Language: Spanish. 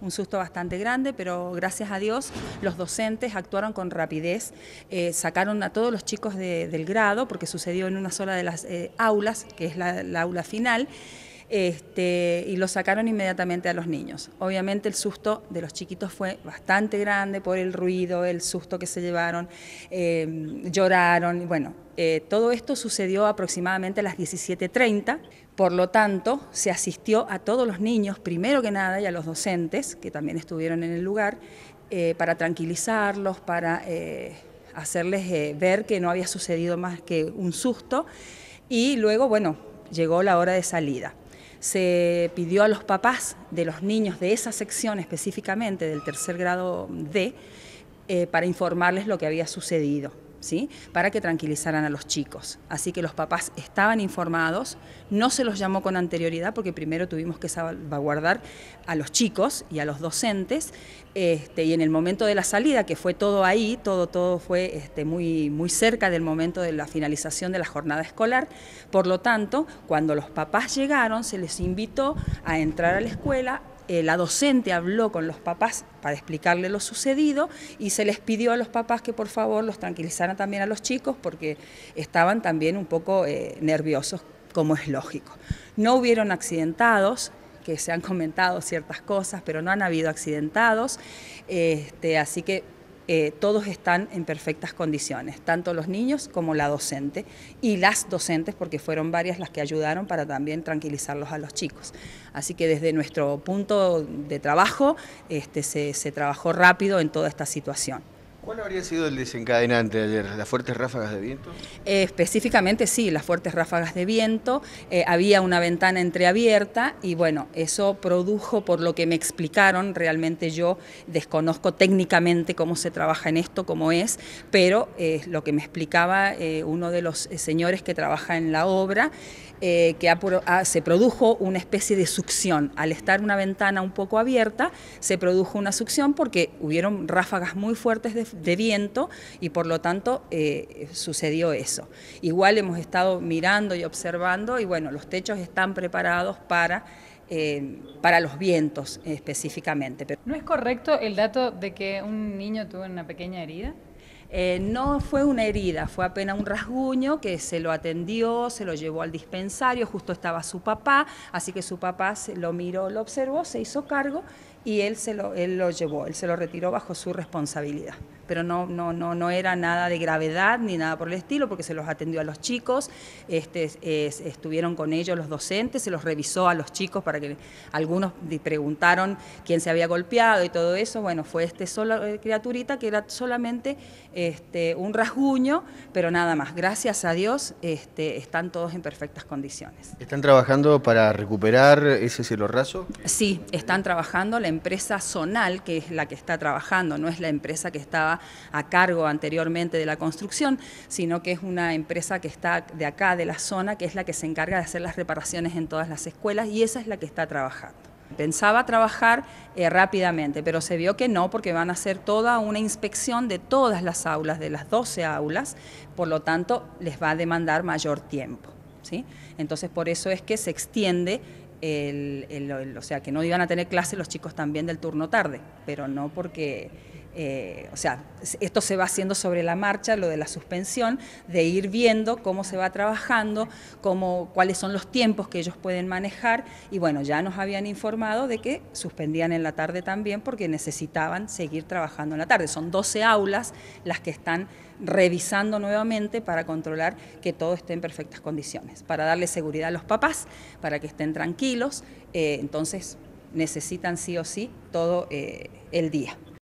un susto bastante grande, pero gracias a Dios los docentes actuaron con rapidez, eh, sacaron a todos los chicos del grado, porque sucedió en una sola de las eh, aulas, que es la aula final, este, y lo sacaron inmediatamente a los niños. Obviamente el susto de los chiquitos fue bastante grande por el ruido, el susto que se llevaron, eh, lloraron, bueno, eh, todo esto sucedió aproximadamente a las 17.30, por lo tanto se asistió a todos los niños, primero que nada, y a los docentes, que también estuvieron en el lugar, eh, para tranquilizarlos, para hacerles ver que no había sucedido más que un susto, y luego, bueno, llegó la hora de salida se pidió a los papás de los niños de esa sección específicamente del tercer grado D eh, para informarles lo que había sucedido para que tranquilizaran a los chicos. Así que los papás estaban informados, no se los llamó con anterioridad porque primero tuvimos que salvaguardar a los chicos y a los docentes, este, y en el momento de la salida, que fue todo ahí, todo, todo fue este, muy, muy cerca del momento de la finalización de la jornada escolar, por lo tanto, cuando los papás llegaron, se les invitó a entrar a la escuela, eh, la docente habló con los papás para explicarle lo sucedido y se les pidió a los papás que por favor los tranquilizaran también a los chicos porque estaban también un poco eh, nerviosos, como es lógico. No hubieron accidentados, que se han comentado ciertas cosas, pero no han habido accidentados, este, así que eh, todos están en perfectas condiciones, tanto los niños como la docente y las docentes, porque fueron varias las que ayudaron para también tranquilizarlos a los chicos. Así que desde nuestro punto de trabajo este, se trabajó rápido en toda esta situación. ¿Cuál habría sido el desencadenante ayer? ¿Las fuertes ráfagas de viento? específicamente sí, las fuertes ráfagas de viento. Eh, había una ventana entreabierta y bueno, eso produjo, por lo que me explicaron, realmente yo desconozco técnicamente cómo se trabaja en esto, cómo es, pero es eh, lo que me explicaba eh, uno de los señores que trabaja en la obra, que se produjo una especie de succión. Al estar una ventana un poco abierta, se produjo una succión porque hubieron ráfagas muy fuertes de de viento y por lo tanto eh, sucedió eso. Igual hemos estado mirando y observando y bueno, los techos están preparados para... Eh, los vientos específicamente. ¿No es correcto el dato de que un niño tuvo una pequeña herida? Eh, no fue una herida, fue apenas un rasguño que se lo atendió, se lo llevó al dispensario, justo estaba su papá, así que su papá se lo miró, lo observó, se hizo cargo y él, se lo llevó, él se lo retiró bajo su responsabilidad pero no, no, no, no era nada de gravedad ni nada por el estilo, porque se los atendió a los chicos, este, estuvieron con ellos los docentes, se los revisó a los chicos para que algunos preguntaron quién se había golpeado y todo eso. Bueno, fue este solo eh, criaturita que era solamente este, un rasguño, pero nada más. Gracias a Dios este, están todos en perfectas condiciones. ¿Están trabajando para recuperar ese cielo raso? Sí, están trabajando. La empresa zonal, que es la que está trabajando, no es la empresa que estaba a cargo anteriormente de la construcción, sino que es una empresa que está de acá, de la zona, que es la que se encarga de hacer las reparaciones en todas las escuelas y esa es la que está trabajando. Pensaba trabajar eh, rápidamente, pero se vio que no, porque van a hacer toda una inspección de todas las aulas, de las 12 aulas, por lo tanto les va a demandar mayor tiempo. ¿sí? Entonces por eso es que se extiende, o sea, que no iban a tener clase los chicos también del turno tarde, pero no porque eh, o sea, esto se va haciendo sobre la marcha, lo de la suspensión, de ir viendo cómo se va trabajando, cómo, cuáles son los tiempos que ellos pueden manejar y bueno, ya nos habían informado de que suspendían en la tarde también porque necesitaban seguir trabajando en la tarde. Son 12 aulas las que están revisando nuevamente para controlar que todo esté en perfectas condiciones, para darle seguridad a los papás, para que estén tranquilos, eh, entonces necesitan sí o sí todo eh, el día.